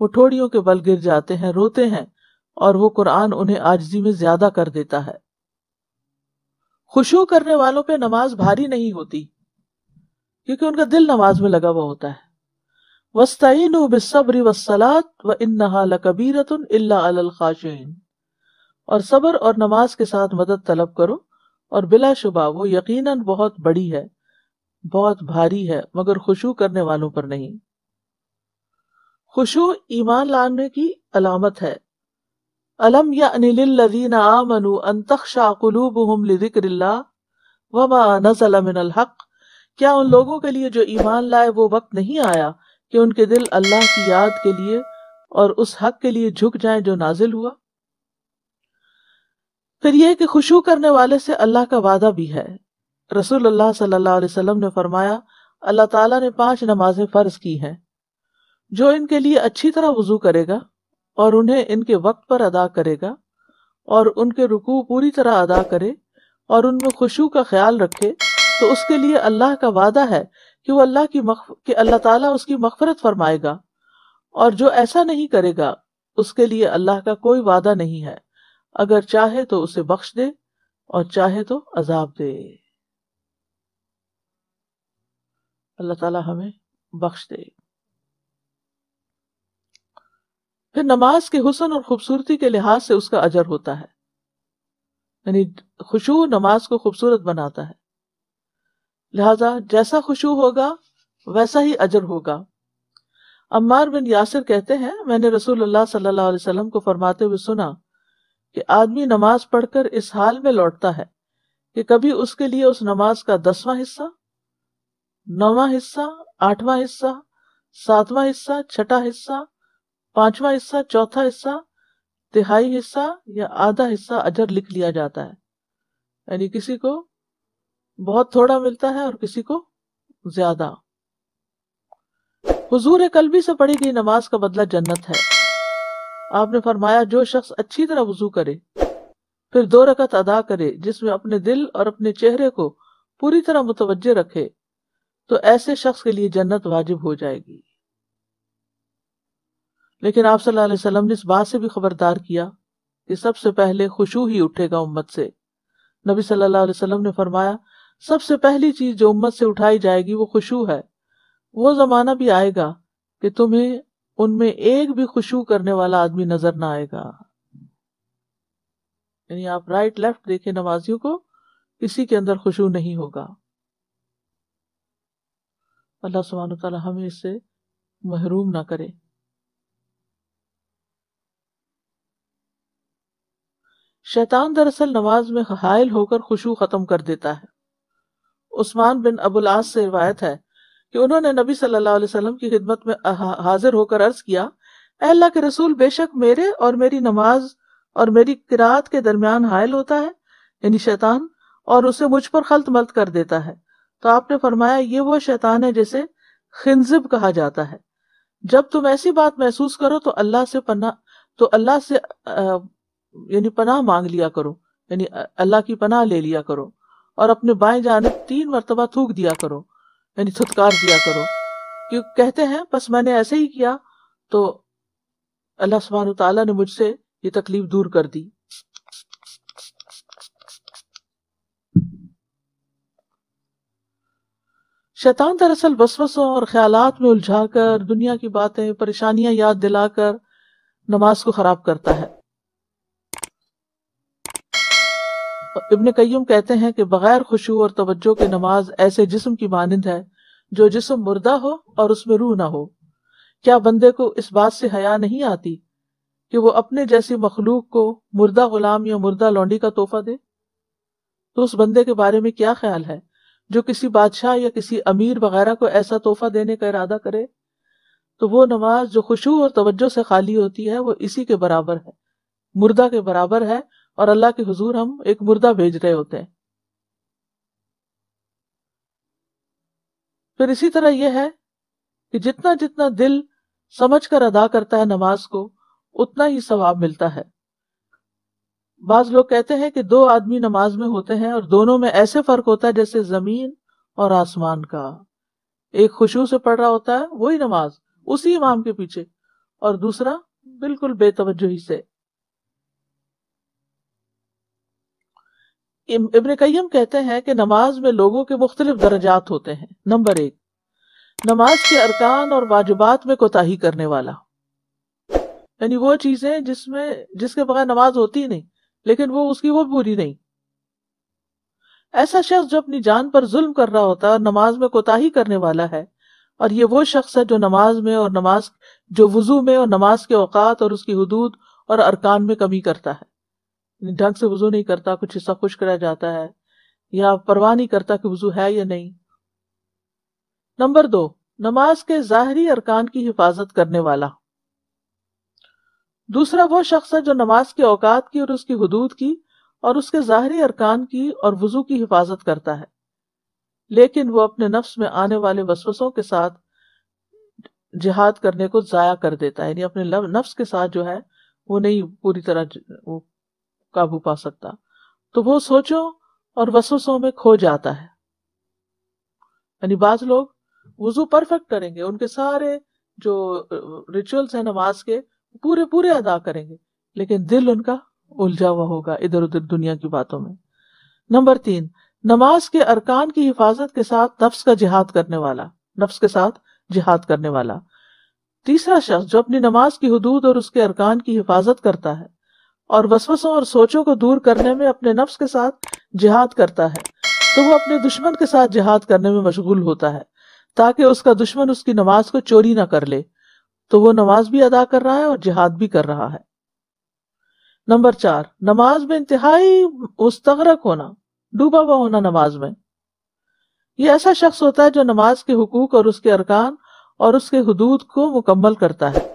वो ठोड़ियों के बल गिर जाते हैं रोते हैं और वो कुरान उन्हें आजजी में ज्यादा कर देता है खुशु करने वालों पे नमाज भारी नहीं होती क्योंकि उनका दिल नमाज में लगा हुआ होता है वस्ताइन बिसब्र वसलात व नहा कबीरत खाशिन और सबर और नमाज के साथ मदद तलब करो और बिला शुबा वो यकीनन बहुत बड़ी है बहुत भारी है मगर खुशु करने वालों पर नहीं खुशू ईमान लाने की अलामत है अलम यादीन आमनु अंतक्षा कुलूबहम वमा नजल हक़ क्या उन लोगों के लिए जो ईमान लाए वो वक्त नहीं आया कि उनके दिल अल्लाह की याद के लिए और उस हक के लिए झुक जाए जो नाजिल हुआ फिर यह कि खुशू करने वाले से अल्लाह का वादा भी है रसूल अल्लाह सल्लल्लाहु अलैहि वसल्लम ने फरमाया अल्लाह ताला ने पांच नमाजें फर्ज की हैं जो इनके लिए अच्छी तरह वजू करेगा और उन्हें इनके वक्त पर अदा करेगा और उनके रुकू पूरी तरह अदा करे और उनमें खुशू का ख्याल रखे तो उसके लिए अल्लाह का वादा है कि वो अल्लाह की मख कि अल्लाह ताला उसकी मफफरत फरमाएगा और जो ऐसा नहीं करेगा उसके लिए अल्लाह का कोई वादा नहीं है अगर चाहे तो उसे बख्श दे और चाहे तो अजाब दे अल्लाह ताला हमें बख्श दे फिर नमाज के हुसन और खूबसूरती के लिहाज से उसका अजर होता है यानी खुशू नमाज को खूबसूरत बनाता है लिहाजा जैसा खुशू होगा वैसा ही अजर होगा अम्मार बिन यासिर कहते हैं मैंने रसूलुल्लाह सल्लल्लाहु अलैहि वसल्लम को फरमाते हुए सुना कि आदमी नमाज पढ़कर इस हाल में लौटता है कि कभी उसके लिए उस नमाज का दसवां हिस्सा नौवा हिस्सा आठवां हिस्सा सातवां हिस्सा छठा हिस्सा पांचवा हिस्सा चौथा हिस्सा तिहाई हिस्सा या आधा हिस्सा अजर लिख लिया जाता है यानी किसी को बहुत थोड़ा मिलता है और किसी को ज्यादा हुजूर कलबी से पढ़ी गई नमाज का बदला जन्नत है आपने फरमाया जो शख्स अच्छी तरह वजू करे फिर दो रकत अदा करे जिसमें अपने दिल और अपने चेहरे को पूरी तरह मुतवजह रखे तो ऐसे शख्स के लिए जन्नत वाजिब हो जाएगी लेकिन आप सल्लल्लाहु अलैहि वसल्लम ने इस बात से भी खबरदार किया कि सबसे पहले खुशू ही उठेगा उम्मत से नबी सल्लल्लाहु अलैहि वसल्लम ने फरमाया सबसे पहली चीज जो उम्मत से उठाई जाएगी वो खुशू है वो जमाना भी आएगा कि तुम्हें उनमें एक भी खुशू करने वाला आदमी नजर ना आएगा यानी आप राइट लेफ्ट देखे नमाजियों को किसी के अंदर खुशू नहीं होगा अल्लाह सुबहान हमें इससे महरूम ना करें शैतान दरअसल नमाज में हायल होकर खुशू खत्म कर देता है उस्मान बिन अबुलास से रिवायत है कि उन्होंने नबी सल्लल्लाहु अलैहि वसल्लम की खिदमत में हाजिर होकर अर्ज किया अल्लाह के रसूल बेशक मेरे और मेरी नमाज और मेरी किरात के दरमियान हायल होता है यानी शैतान और उसे मुझ पर खलत मलत कर देता है तो आपने फरमाया ये वो शैतान है जिसे खिंजब कहा जाता है जब तुम ऐसी बात महसूस करो तो अल्लाह से पन्ना तो अल्लाह से यानी पनाह मांग लिया करो यानी अल्लाह की पनाह ले लिया करो और अपने बाएं जाने तीन मरतबा थूक दिया करो यानी थुतकार दिया करो क्यों कहते हैं बस मैंने ऐसे ही किया तो अल्लाह सुबहान तला ने मुझसे ये तकलीफ दूर कर दी शैतान दरअसल वसवसों और ख्यालात में उलझा कर दुनिया की बातें परेशानियां याद दिलाकर नमाज को खराब करता है इबन कईम कहते हैं कि बगैर खुशू और तवज्जो के नमाज ऐसे जिस्म की मानंद है जो जिसम मुर्दा हो और उसमें रूह ना हो क्या बंदे को इस बात से हया नहीं आती कि वो अपने जैसी मखलूक को मुर्दा गुलाम या मुर्दा लौंडी का तोहफा दे तो उस बंदे के बारे में क्या ख्याल है जो किसी बादशाह या किसी अमीर वगैरह को ऐसा तोहफा देने का इरादा करे तो वो नमाज जो खुशबू और तवज्जो से खाली होती है वो इसी के बराबर है मुर्दा के बराबर है और अल्लाह के हुजूर हम एक मुर्दा भेज रहे होते हैं फिर इसी तरह यह है कि जितना जितना दिल समझ कर अदा करता है नमाज को उतना ही सवाब मिलता है बाज लोग कहते हैं कि दो आदमी नमाज में होते हैं और दोनों में ऐसे फर्क होता है जैसे जमीन और आसमान का एक खुशबू से पढ़ रहा होता है वही नमाज उसी इमाम के पीछे और दूसरा बिल्कुल बेतवजही से इबन कईम कहते हैं कि नमाज में लोगों के मुख्तलिफ दर्जात होते हैं नंबर एक नमाज के अरकान और वाजिबात में कोताही करने वाला यानी वो चीजें जिसमें जिसके बगैर नमाज होती नहीं लेकिन वो उसकी वो पूरी नहीं ऐसा शख्स जो अपनी जान पर जुल्म कर रहा होता है और नमाज में कोताही करने वाला है और ये वो शख्स है जो नमाज में और नमाज जो वजू में और नमाज के औकात और उसकी हदूद और अरकान में कमी करता है ढंग से वजू नहीं करता कुछ हिस्सा खुश करा जाता है या परवाह नहीं करता कि वजू है या नहीं नंबर दो नमाज के ज़ाहरी अरकान की हिफाजत करने वाला दूसरा वो शख्स है जो नमाज के औकात की और उसकी हदूद की और उसके ज़ाहरी अरकान की और वजू की हिफाजत करता है लेकिन वो अपने नफ्स में आने वाले वसवसों के साथ जिहाद करने को ज़ाया कर देता है यानी अपने नफ्स के साथ जो है वो नहीं पूरी तरह वो काबू पा सकता तो वो सोचो और वसूसों में खो जाता है यानी बाज लोग वजू परफेक्ट करेंगे उनके सारे जो रिचुअल्स हैं नमाज के पूरे पूरे अदा करेंगे लेकिन दिल उनका उलझा हुआ होगा इधर उधर दुनिया की बातों में नंबर तीन नमाज के अरकान की हिफाजत के साथ नफ्स का जिहाद करने वाला नफ्स के साथ जिहाद करने वाला तीसरा शख्स जो अपनी नमाज की हदूद और उसके अरकान की हिफाजत करता है और वसवसों और सोचों को दूर करने में अपने नफ्स के साथ जिहाद करता है तो वो अपने दुश्मन के साथ जिहाद करने में मशगूल होता है ताकि उसका दुश्मन उसकी नमाज को चोरी ना कर ले तो वो नमाज भी अदा कर रहा है और जिहाद भी कर रहा है नंबर चार नमाज में इंतहाई मुस्तरक होना डूबा हुआ होना नमाज में ये ऐसा शख्स होता है जो नमाज के हकूक और उसके अरकान और उसके हदूद को मुकम्मल करता है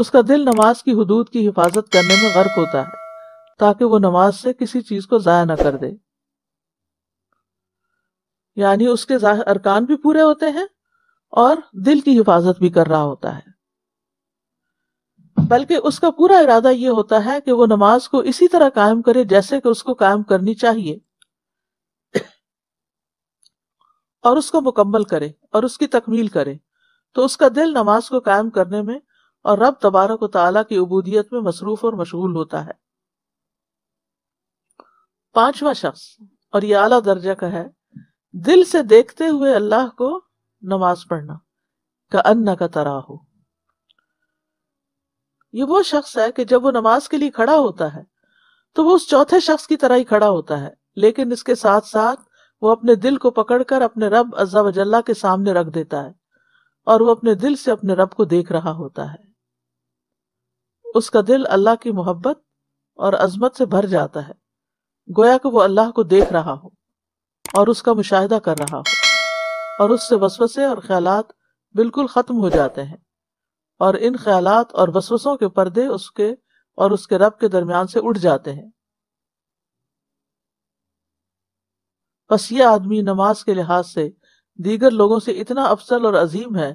उसका दिल नमाज की हदूद की हिफाजत करने में गर्क होता है ताकि वो नमाज से किसी चीज को जया ना कर दे यानी उसके अरकान भी पूरे होते हैं और दिल की हिफाजत भी कर रहा होता है बल्कि उसका पूरा इरादा यह होता है कि वो नमाज को इसी तरह कायम करे जैसे कि उसको कायम करनी चाहिए और उसको मुकम्मल करे और उसकी तकमील करे तो उसका दिल नमाज को कायम करने में और रब तबारक ताला की उबूदियत में मसरूफ और मशगूल होता है पांचवा शख्स और ये आला दर्जा का है दिल से देखते हुए अल्लाह को नमाज पढ़ना का अन्ना का तरा हो ये वो शख्स है कि जब वो नमाज के लिए खड़ा होता है तो वो उस चौथे शख्स की तरह ही खड़ा होता है लेकिन इसके साथ साथ वो अपने दिल को पकड़कर अपने रब अज्जा वजल्ला के सामने रख देता है और वो अपने दिल से अपने रब को देख रहा होता है उसका दिल अल्लाह की मोहब्बत और अजमत से भर जाता है गोया कि वो अल्लाह को देख रहा हो और उसका मुशाहिदा कर रहा हो और उससे वसवसे और ख्यालात बिल्कुल ख़त्म हो जाते हैं और इन ख्यालात और वसवसों के पर्दे उसके और उसके रब के दरमियान से उठ जाते हैं बस ये आदमी नमाज के लिहाज से दीगर लोगों से इतना अफसल और अजीम है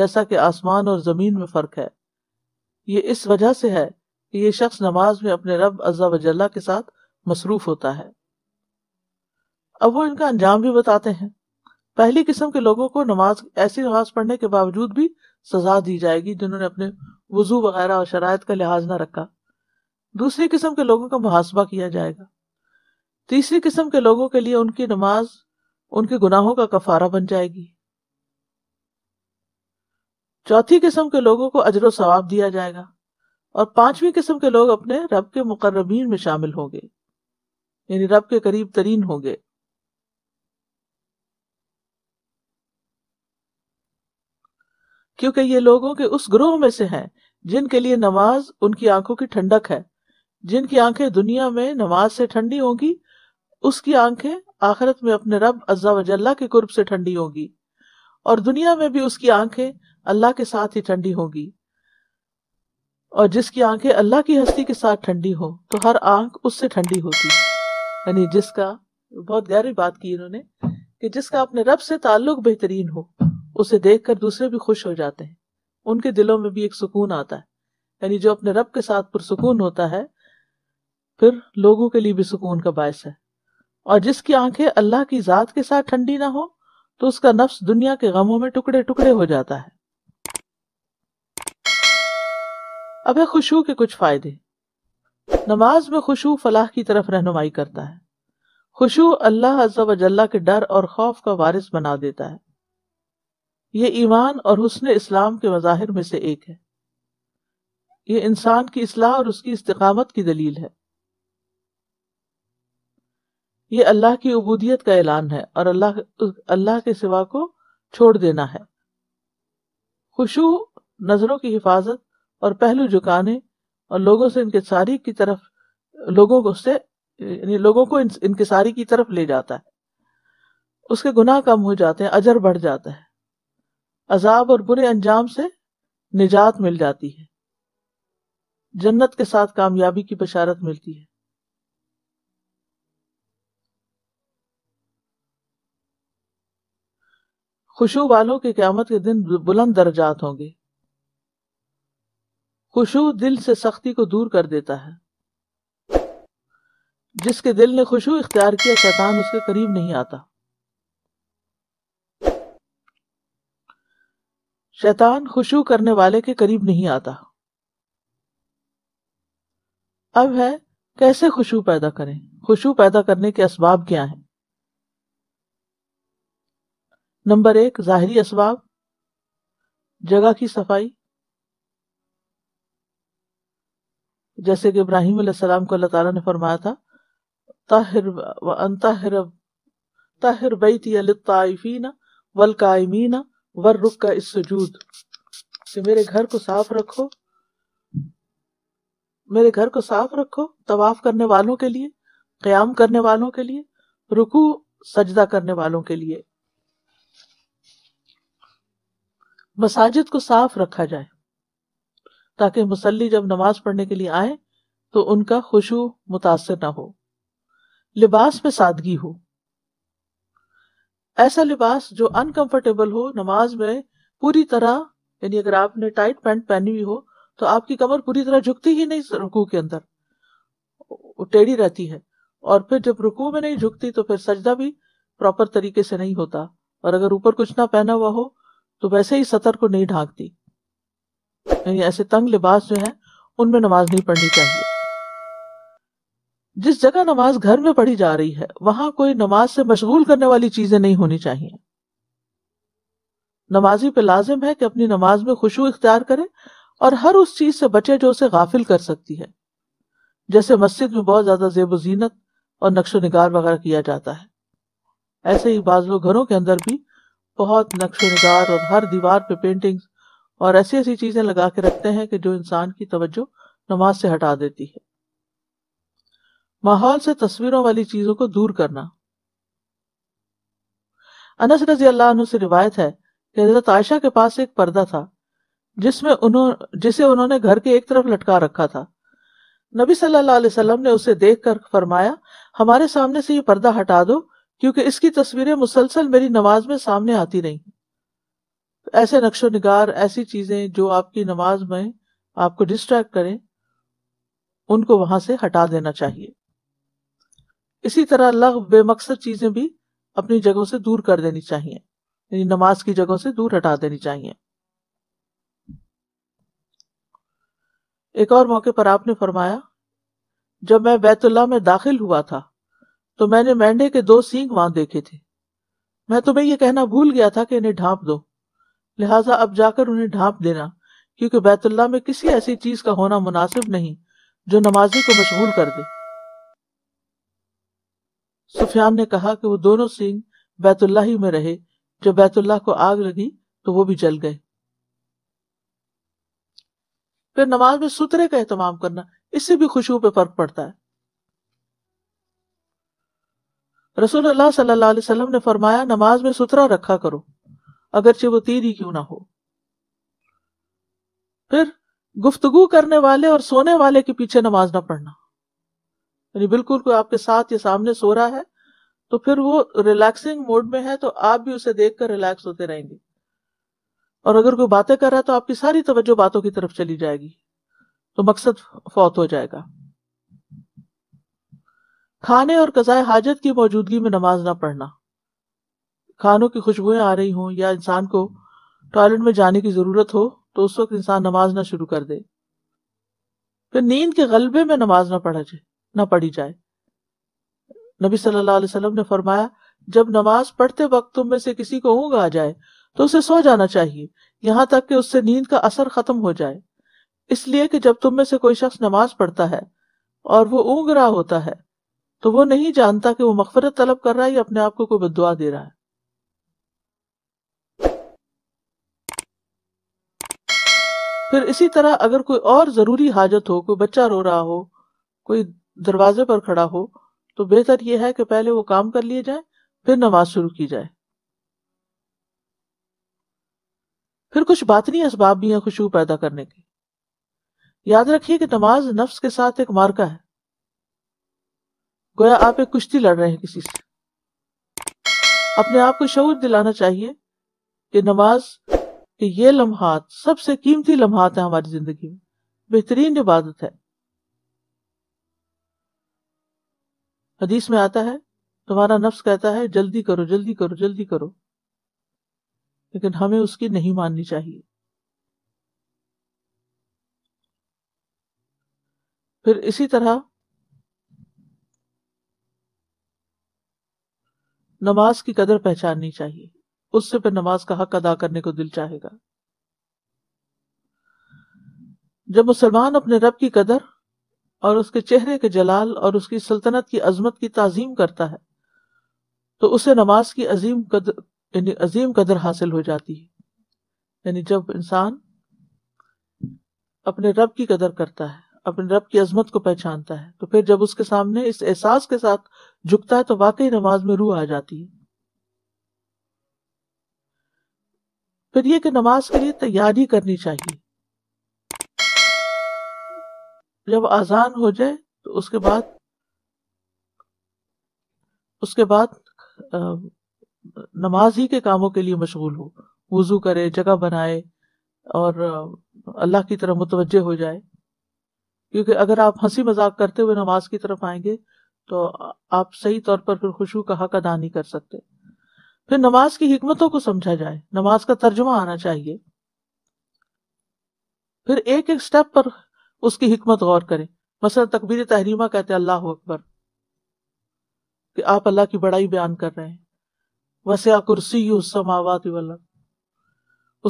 जैसा कि आसमान और जमीन में फर्क है ये इस वजह से है कि ये शख्स नमाज में अपने रब अज्जा वजल्ला के साथ मसरूफ होता है अब वो इनका अंजाम भी बताते हैं पहली किस्म के लोगों को नमाज ऐसी नमाज पढ़ने के बावजूद भी सजा दी जाएगी जिन्होंने अपने वजू वगैरह और शरात का लिहाज ना रखा दूसरी किस्म के लोगों का मुहासबा किया जाएगा तीसरी किस्म के लोगों के लिए उनकी नमाज उनके गुनाहों का कफारा बन जाएगी चौथी किस्म के लोगों को अजर सवाब दिया जाएगा और पांचवी किस्म के लोग अपने रब के मुकर्रबीन में शामिल होंगे यानी रब के करीब तरीन होंगे क्योंकि ये लोगों के उस ग्रोह में से हैं जिनके लिए नमाज उनकी आंखों की ठंडक है जिनकी आंखें दुनिया में नमाज से ठंडी होंगी उसकी आंखें आखिरत में अपने रब अज्जा वजल्ला के कुर्ब से ठंडी होगी और दुनिया में भी उसकी आंखें अल्लाह के साथ ही ठंडी होगी और जिसकी आंखें अल्लाह की हस्ती के साथ ठंडी हो तो हर आंख उससे ठंडी होती है यानी जिसका बहुत गहरी बात की इन्होंने कि जिसका अपने रब से ताल्लुक बेहतरीन हो उसे देखकर दूसरे भी खुश हो जाते हैं उनके दिलों में भी एक सुकून आता है यानी जो अपने रब के साथ पुरसकून होता है फिर लोगों के लिए भी सुकून का बायस है और जिसकी आंखें अल्लाह की जात के साथ ठंडी ना हो तो उसका नफ्स दुनिया के गमों में टुकड़े टुकड़े हो जाता है अब है खुशू के कुछ फायदे नमाज में खुशू फलाह की तरफ रहनुमाई करता है खुशू अल्लाह अज्जा के डर और खौफ का वारिस बना देता है यह ईमान और हुसन इस्लाम के मज़ाहिर में से एक है यह इंसान की असलाह और उसकी इस्तकामत की दलील है यह अल्लाह की उबूदियत का ऐलान है और अल्लाह अल्लाह के सिवा को छोड़ देना है खुशू नजरों की हिफाजत और पहलू झुकाने और लोगों से इनके सारी की तरफ लोगों को उससे लोगों को इनके सारी की तरफ ले जाता है उसके गुनाह कम हो जाते हैं अजर बढ़ जाता है अजाब और बुरे अंजाम से निजात मिल जाती है जन्नत के साथ कामयाबी की बशारत मिलती है खुशबू वालों के क्यामत के दिन बुलंद दर्जात होंगे खुशू दिल से सख्ती को दूर कर देता है जिसके दिल ने खुशु इख्तियार किया शैतान उसके करीब नहीं आता शैतान खुशु करने वाले के करीब नहीं आता अब है कैसे खुशु पैदा करें खुशु पैदा करने के असबाब क्या हैं नंबर एक जाहिरी असबाब जगह की सफाई जैसे कि इब्राहिम सलाम को अल्लाह ताला ने फरमाया था ताहिर ताहिर ताहिर बैती वल कायमीना वर रुक का इस सजूद कि मेरे घर को साफ रखो मेरे घर को साफ रखो तवाफ करने वालों के लिए क्याम करने वालों के लिए रुकू सजदा करने वालों के लिए मसाजिद को साफ रखा जाए ताकि मुसल्ली जब नमाज पढ़ने के लिए आए तो उनका खुशबू मुतासर ना हो लिबास में सादगी हो ऐसा लिबास जो अनकंफर्टेबल हो नमाज में पूरी तरह यानी अगर आपने टाइट पैंट पहनी हुई हो तो आपकी कमर पूरी तरह झुकती ही नहीं रुकू के अंदर टेढ़ी रहती है और फिर जब रुकू में नहीं झुकती तो फिर सजदा भी प्रॉपर तरीके से नहीं होता और अगर ऊपर कुछ ना पहना हुआ हो तो वैसे ही सतर को नहीं ढांकती ऐसे तंग लिबास जो है उनमें नमाज नहीं पढ़नी चाहिए जिस जगह नमाज घर में पढ़ी जा रही है वहां कोई नमाज से मशगूल करने वाली चीजें नहीं होनी चाहिए नमाजी पे लाजिम है कि अपनी नमाज में खुशबू इख्तियार करे और हर उस चीज से बचे जो उसे गाफिल कर सकती है जैसे मस्जिद में बहुत ज्यादा जेब जीनत और नक्शो निगार वगैरह किया जाता है ऐसे ही बाजों घरों के अंदर भी बहुत नक्शो निगार और हर दीवार पे पेंटिंग्स और ऐसी ऐसी चीजें लगा के रखते हैं कि जो इंसान की तवज्जो नमाज से हटा देती है माहौल से तस्वीरों वाली चीजों को दूर करना अनस रजी अल्लाह से रिवायत है कि हजरत आयशा के पास एक पर्दा था जिसमें उन्होंने जिसे उन्होंने घर के एक तरफ लटका रखा था नबी सल्लल्लाहु अलैहि वसल्लम ने उसे देखकर फरमाया हमारे सामने से ये पर्दा हटा दो क्योंकि इसकी तस्वीरें मुसलसल मेरी नमाज में सामने आती रही तो ऐसे नक्शो निगार ऐसी चीजें जो आपकी नमाज में आपको डिस्ट्रैक्ट करें उनको वहां से हटा देना चाहिए इसी तरह लग बेमकसद चीजें भी अपनी जगहों से दूर कर देनी चाहिए यानी नमाज की जगहों से दूर हटा देनी चाहिए एक और मौके पर आपने फरमाया जब मैं बैतुल्ला में दाखिल हुआ था तो मैंने मैंडे के दो सींग वहां देखे थे मैं तुम्हें यह कहना भूल गया था कि इन्हें ढांप दो लिहाजा अब जाकर उन्हें ढांप देना क्योंकि बैतुल्ला में किसी ऐसी चीज का होना मुनासिब नहीं जो नमाजी को मशगूल कर दे सुफियान ने कहा कि वो दोनों सिंह बैतुल्ला ही में रहे जब बैतुल्ला को आग लगी तो वो भी जल गए फिर नमाज में सुतरे का एहतमाम करना इससे भी खुशबू पे फर्क पड़ता है रसूल सल्लल्लाहु अलैहि वसल्लम ने फरमाया नमाज में सुतरा रखा करो अगरचे वो तीर ही क्यों ना हो फिर गुफ्तगु करने वाले और सोने वाले के पीछे नमाज ना पढ़ना यानी बिल्कुल कोई आपके साथ या सामने सो रहा है तो फिर वो रिलैक्सिंग मोड में है तो आप भी उसे देखकर रिलैक्स होते रहेंगे और अगर कोई बातें कर रहा है तो आपकी सारी तवज्जो बातों की तरफ चली जाएगी तो मकसद फौत हो जाएगा खाने और कजाय हाजत की मौजूदगी में नमाज ना पढ़ना खानों की खुशबुएं आ रही हों या इंसान को टॉयलेट में जाने की ज़रूरत हो तो उस वक्त इंसान नमाज ना शुरू कर दे फिर नींद के गलबे में नमाज ना पढ़ा जाए ना पढ़ी जाए नबी सल्लल्लाहु अलैहि वसल्लम ने फरमाया जब नमाज पढ़ते वक्त तुम में से किसी को ऊँग आ जाए तो उसे सो जाना चाहिए यहाँ तक कि उससे नींद का असर खत्म हो जाए इसलिए कि जब तुम में से कोई शख्स नमाज पढ़ता है और वो ऊँग रहा होता है तो वो नहीं जानता कि वो मफफरत तलब कर रहा है या अपने आप को कोई बदुआ दे रहा है फिर इसी तरह अगर कोई और ज़रूरी हाजत हो कोई बच्चा रो रहा हो कोई दरवाजे पर खड़ा हो तो बेहतर यह है कि पहले वो काम कर लिए जाए फिर नमाज शुरू की जाए फिर कुछ बातनी इसबाब भी हैं खुशबू पैदा करने के याद रखिए कि नमाज नफ्स के साथ एक मार्का है गोया आप एक कुश्ती लड़ रहे हैं किसी से अपने आप को शौर दिलाना चाहिए कि नमाज कि ये लम्हात सबसे कीमती लम्हात है हमारी जिंदगी में बेहतरीन इबादत है हदीस में आता है तुम्हारा नफ्स कहता है जल्दी करो जल्दी करो जल्दी करो लेकिन हमें उसकी नहीं माननी चाहिए फिर इसी तरह नमाज की कदर पहचाननी चाहिए उससे फिर नमाज का हक अदा करने को दिल चाहेगा जब मुसलमान अपने रब की कदर और उसके चेहरे के जलाल और उसकी सल्तनत की अजमत की ताजीम करता है तो उसे नमाज की अजीम कदर यानी अजीम कदर हासिल हो जाती है यानी जब इंसान अपने रब की कदर करता है अपने रब की अजमत को पहचानता है तो फिर जब उसके सामने इस एहसास के साथ झुकता है तो वाकई नमाज में रूह आ जाती है फिर यह कि नमाज के लिए तैयारी करनी चाहिए जब आजान हो जाए तो उसके बाद उसके बाद नमाज ही के कामों के लिए मशगूल हो वजू करे जगह बनाए और अल्लाह की तरफ मुतवजह हो जाए क्योंकि अगर आप हंसी मजाक करते हुए नमाज की तरफ आएंगे तो आप सही तौर पर फिर खुशू का हक अदा नहीं कर सकते फिर नमाज की हमतों को समझा जाए नमाज का तर्जुमा आना चाहिए फिर एक एक स्टेप पर उसकी हमत गौर करें मसलन तकबीर तहरीमा कहते हैं अल्लाह अकबर कि आप अल्लाह की बड़ाई बयान कर रहे हैं वैसे आ कुर्सी यू समावात वल्लम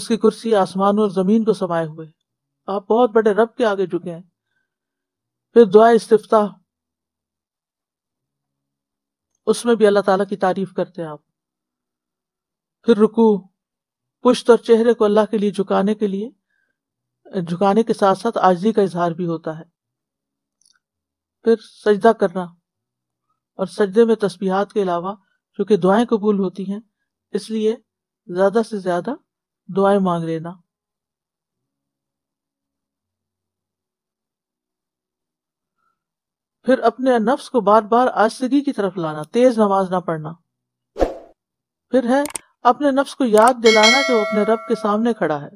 उसकी कुर्सी आसमान और जमीन को समाये हुए आप बहुत बड़े रब के आगे झुके हैं फिर दुआ इस्तिफ्ता उसमें भी अल्लाह ताला की तारीफ करते हैं आप फिर रुकू पुश्त और चेहरे को अल्लाह के लिए झुकाने के लिए झुकाने के साथ साथ आजी का इजहार भी होता है फिर सजदा करना और सजदे में तस्बीहात के अलावा चूंकि दुआएं कबूल होती हैं इसलिए ज्यादा से ज्यादा दुआएं मांग लेना फिर अपने नफ्स को बार बार आजगी की तरफ लाना तेज नमाज ना पढ़ना फिर है अपने नफ्स को याद दिलाना कि वो अपने रब के सामने खड़ा है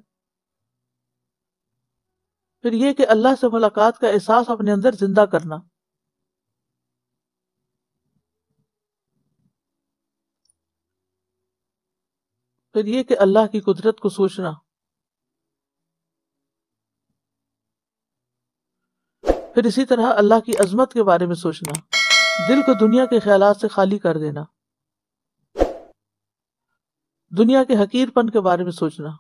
फिर यह कि अल्लाह से मुलाकात का एहसास अपने अंदर जिंदा करना फिर यह कि अल्लाह की कुदरत को सोचना फिर इसी तरह अल्लाह की अजमत के बारे में सोचना दिल को दुनिया के ख्याल से खाली कर देना दुनिया के हकीरपन के बारे में सोचना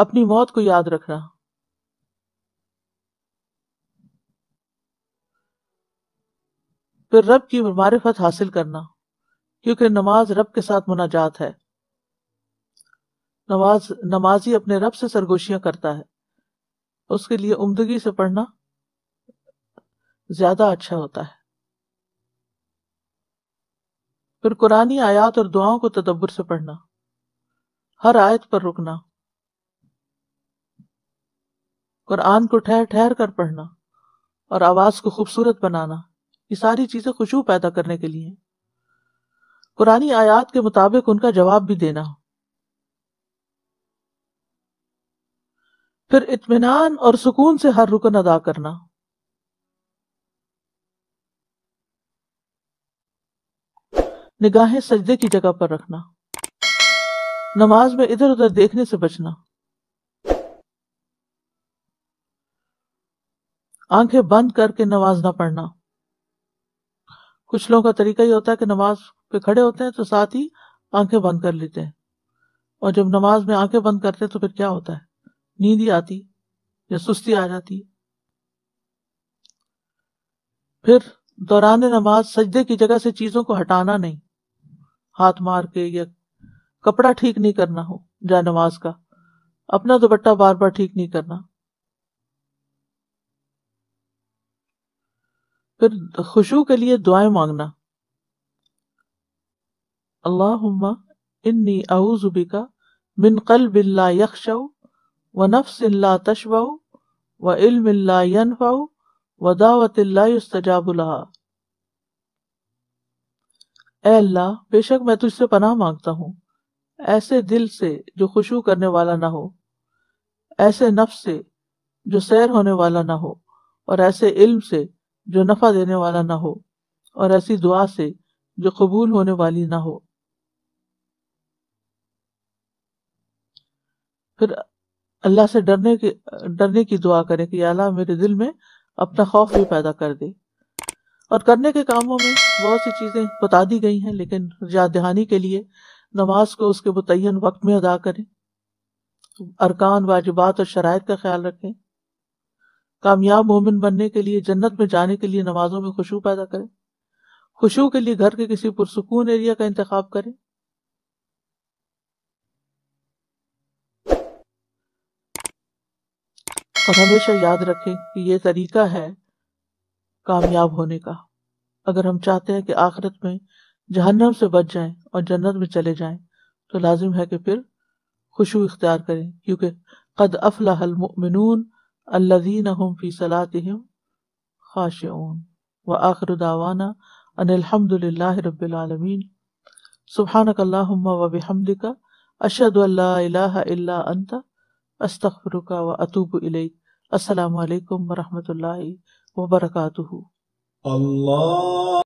अपनी मौत को याद रखना फिर रब की मारिफत हासिल करना क्योंकि नमाज रब के साथ मुनाजात है नमाज नमाजी अपने रब से सरगोशियां करता है उसके लिए उम्दगी से पढ़ना ज्यादा अच्छा होता है फिर कुरानी आयात और दुआओं को तदब्बर से पढ़ना हर आयत पर रुकना कुरान को ठहर ठहर कर पढ़ना और आवाज को खूबसूरत बनाना ये सारी चीजें खुशबू पैदा करने के लिए कुरानी आयात के मुताबिक उनका जवाब भी देना फिर इत्मीनान और सुकून से हर रुकन अदा करना निगाहें सजदे की जगह पर रखना नमाज में इधर उधर देखने से बचना आंखें बंद करके नमाज ना पढ़ना कुछ लोगों का तरीका ये होता है कि नमाज पे खड़े होते हैं तो साथ ही आंखें बंद कर लेते हैं और जब नमाज में आंखें बंद करते हैं तो फिर क्या होता है नींद ही आती या सुस्ती आ जाती फिर दौरान नमाज सजदे की जगह से चीजों को हटाना नहीं हाथ मार के या कपड़ा ठीक नहीं करना हो जाय नमाज का अपना दुपट्टा बार बार ठीक नहीं करना फिर खुशू के लिए दुआएं मांगना अल्लाहुम्मा इन्नी आउजुबिका मिन कल बिल्ला यकशव व नफ्स ला तशव व इल्म ला यनफव व दावत ला युस्तजाबुलहा अल्लाह बेशक मैं तुझसे पनाह मांगता हूँ ऐसे दिल से जो खुशू करने वाला ना हो ऐसे नफ्स से जो सैर होने वाला ना हो और ऐसे इल्म से जो नफा देने वाला ना हो और ऐसी दुआ से जो कबूल होने वाली ना हो फिर अल्लाह से डरने की डरने की दुआ करें कि अल्लाह मेरे दिल में अपना खौफ भी पैदा कर दे और करने के कामों में बहुत सी चीज़ें बता दी गई हैं लेकिन याद दहानी के लिए नमाज को उसके मुतन वक्त में अदा करें अरकान वाजिबात और शरात का ख्याल रखें कामयाब मोमिन बनने के लिए जन्नत में जाने के लिए नमाजों में खुशबू पैदा करें खुशबू के लिए घर के किसी पुरसकून एरिया का इंतखब करें और हमेशा याद रखें कि ये तरीका है कामयाब होने का अगर हम चाहते हैं कि आखिरत में जहन्नम से बच जाएं और जन्नत में चले जाएं तो लाजिम है कि फिर खुशू इख्तियार करें क्योंकि कद अफलामिन अल्लाजीन हम फी सलातम खाशन व आखिर दावाना अनिलहमदिल्ला रबालमीन सुबहानकल्लाम वबिहमदिका अशद अल्ला अंत अस्तफ़रुका व अतूब इलैक असलकम वरहमल वबरकatuh अल्लाह